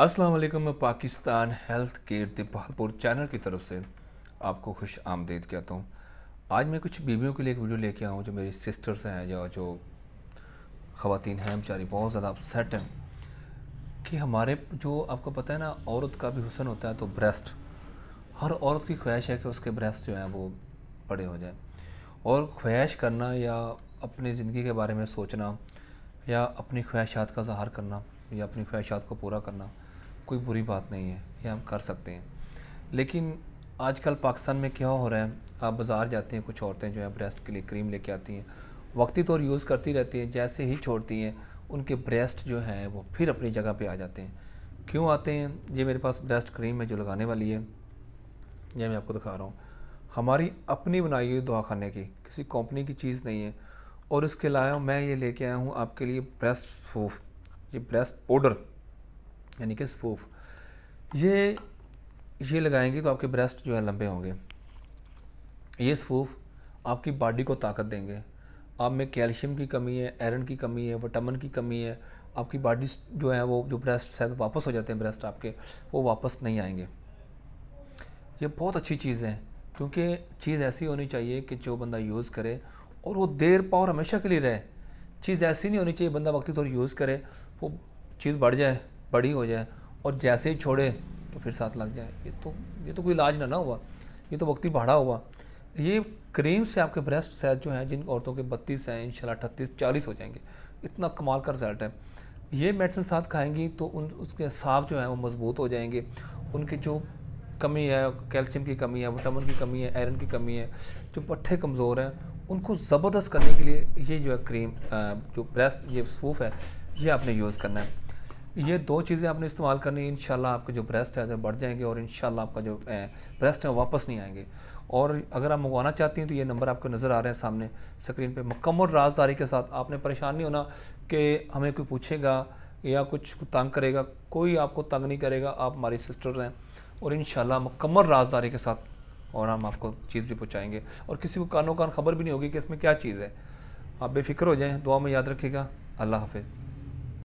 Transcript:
अस्सलाम वालेकुम मैं Pakistan health care Dipalpur channel की तरफ से आपको खुश आमदेद कहता हूँ आज मैं कुछ बीवियों के लिए एक वीडियो लेके आऊँ जो मेरी सिस्टर्स हैं या जो ख़वान हैं बेचारी बहुत ज़्यादा अपसेट हैं कि हमारे जो आपको पता है ना औरत का भी हुसन होता है तो ब्रेस्ट हर औरत की ख्वाहिश है कि उसके ब्रेस्ट जो हैं वो बड़े हो जाएँ और ख्वाहिश करना या अपनी ज़िंदगी के बारे में सोचना या अपनी ख्वाहिशात का ज़हार करना या अपनी ख्वाहिशात को पूरा करना कोई बुरी बात नहीं है ये हम कर सकते हैं लेकिन आजकल पाकिस्तान में क्या हो रहा है आप बाज़ार जाते हैं कुछ औरतें जो हैं ब्रेस्ट के लिए क्रीम लेके आती हैं वक्ती तौर यूज़ करती रहती हैं जैसे ही छोड़ती हैं उनके ब्रेस्ट जो हैं वो फिर अपनी जगह पे आ जाते हैं क्यों आते हैं ये मेरे पास ब्रेस्ट क्रीम है जो लगाने वाली है ये मैं आपको दिखा रहा हूँ हमारी अपनी बनाई हुई दुआ खाने की किसी कंपनी की चीज़ नहीं है और इसके अलावा मैं ये लेके आया हूँ आपके लिए ब्रेस्ट सूफ ये ब्रेस्ट पाउडर यानी कि स्फूफ ये ये लगाएंगे तो आपके ब्रेस्ट जो है लंबे होंगे ये स्फूफ आपकी बॉडी को ताकत देंगे आप में कैल्शियम की कमी है आयरन की कमी है विटामिन की कमी है आपकी बॉडी जो है वो जो ब्रेस्ट है वापस हो जाते हैं ब्रेस्ट आपके वो वापस नहीं आएंगे ये बहुत अच्छी चीज़ है क्योंकि चीज़ ऐसी होनी चाहिए कि जो बंदा यूज़ करे और वो देर पावर हमेशा के लिए रहे चीज़ ऐसी नहीं होनी चाहिए बंदा वक्ती तौर यूज़ करे वो चीज़ बढ़ जाए बड़ी हो जाए और जैसे ही छोड़े तो फिर साथ लग जाए ये तो ये तो कोई इलाज ना ना हुआ ये तो वक्ती भाड़ा हुआ ये क्रीम से आपके ब्रेस्ट साइज जो हैं जिन औरतों के बत्तीस हैं इन शाला अठतीस चालीस हो जाएंगे इतना कमाल का रिजल्ट है ये मेडिसिन साथ खाएंगी तो उन उसके साफ जो हैं वो मजबूत हो जाएंगे उनके जो कमी है कैल्शियम की कमी है विटामिन की कमी है आयरन की कमी है जो पट्ठे कमज़ोर हैं उनको ज़बरदस्त करने के लिए ये जो है क्रीम जो ब्रेस्ट ये सूफ है ये आपने यूज़ करना है ये दो चीज़ें आपने इस्तेमाल करनी इनशाला आपके जो ब्रेस्ट है बढ़ जाएंगे और इन आपका जो ब्रेस्ट है वापस नहीं आएंगे और अगर आप मंगवाना चाहती हैं तो ये नंबर आपको नज़र आ रहे हैं सामने स्क्रीन पे मुकम्मल राजदारी के साथ आपने परेशान नहीं होना कि हमें कोई पूछेगा या कुछ तंग करेगा कोई आपको तंग नहीं करेगा आप हमारी सिस्टर हैं और इन मुकम्मल राजदारी के साथ और हम आपको चीज़ भी पहुँचाएँगे और किसी को कानों कान खबर भी नहीं होगी कि इसमें क्या चीज़ है आप बेफिक्र हो जाएँ दुआ में याद रखिएगा अल्लाह हाफिज़